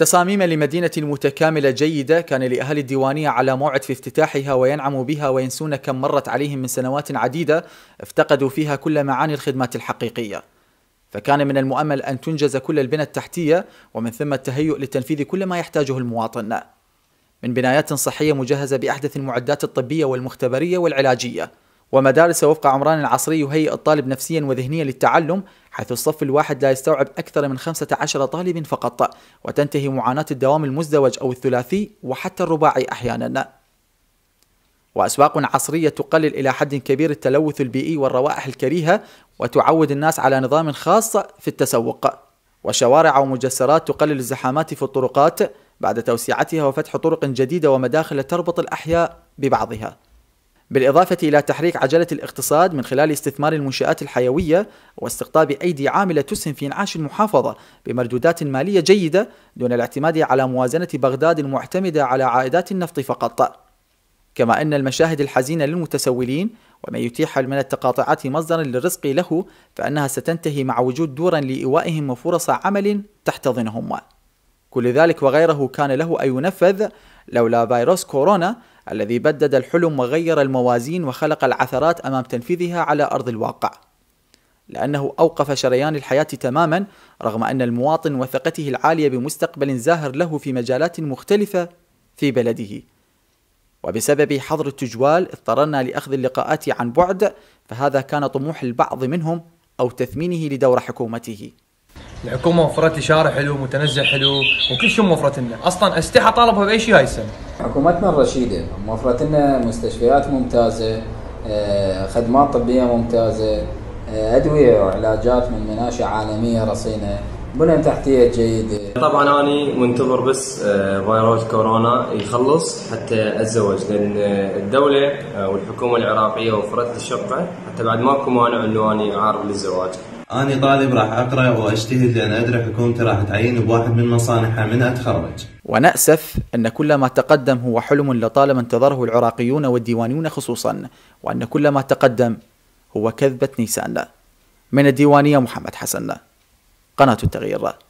تصاميم لمدينة متكاملة جيدة كان لأهل الديوانية على موعد في افتتاحها وينعموا بها وينسون كم مرت عليهم من سنوات عديدة افتقدوا فيها كل معاني الخدمات الحقيقية فكان من المؤمل أن تنجز كل البنى التحتية ومن ثم التهيؤ لتنفيذ كل ما يحتاجه المواطن من بنايات صحية مجهزة بأحدث المعدات الطبية والمختبرية والعلاجية ومدارس وفق عمران العصري يهيئ الطالب نفسيا وذهنيا للتعلم حيث الصف الواحد لا يستوعب أكثر من 15 طالب فقط وتنتهي معاناة الدوام المزدوج أو الثلاثي وحتى الرباعي أحيانا وأسواق عصرية تقلل إلى حد كبير التلوث البيئي والروائح الكريهة وتعود الناس على نظام خاص في التسوق وشوارع ومجسرات تقلل الزحامات في الطرقات بعد توسعتها وفتح طرق جديدة ومداخل تربط الأحياء ببعضها بالإضافة إلى تحريك عجلة الاقتصاد من خلال استثمار المنشآت الحيوية واستقطاب أيدي عاملة تسهم في إنعاش المحافظة بمردودات مالية جيدة دون الاعتماد على موازنة بغداد المعتمدة على عائدات النفط فقط. كما أن المشاهد الحزينة للمتسولين ومن يتيح من التقاطعات مصدرا للرزق له فإنها ستنتهي مع وجود دورا لإيوائهم وفرص عمل تحتضنهم. كل ذلك وغيره كان له أن ينفذ لولا فيروس كورونا الذي بدد الحلم وغير الموازين وخلق العثرات امام تنفيذها على ارض الواقع. لانه اوقف شريان الحياه تماما رغم ان المواطن وثقته العاليه بمستقبل زاهر له في مجالات مختلفه في بلده. وبسبب حظر التجوال اضطررنا لاخذ اللقاءات عن بعد فهذا كان طموح البعض منهم او تثمينه لدور حكومته. الحكومه وفرت لي شارع حلو متنزه حلو وكل شيء موفرت لنا اصلا استحى طالبها باي شيء هاي السنه حكومتنا الرشيده موفرت لنا مستشفيات ممتازه آه، خدمات طبيه ممتازه آه، ادويه وعلاجات من مناشئ عالميه رصينه بنى تحتيه جيده طبعا انا منتظر بس آه، فيروس كورونا يخلص حتى اتزوج لان الدوله والحكومه العراقيه وفرت الشقه حتى بعد ماكو مانع انه انا اعارض للزواج أنا طالب راح أقرأ وأجتهد لأن أدرك حكومتي راح تعيني بواحد من مصانعها من أتخرج ونأسف أن كل ما تقدم هو حلم لطالما انتظره العراقيون والديوانيون خصوصا وأن كل ما تقدم هو كذبة نيسان من الديوانية محمد حسن قناة التغيير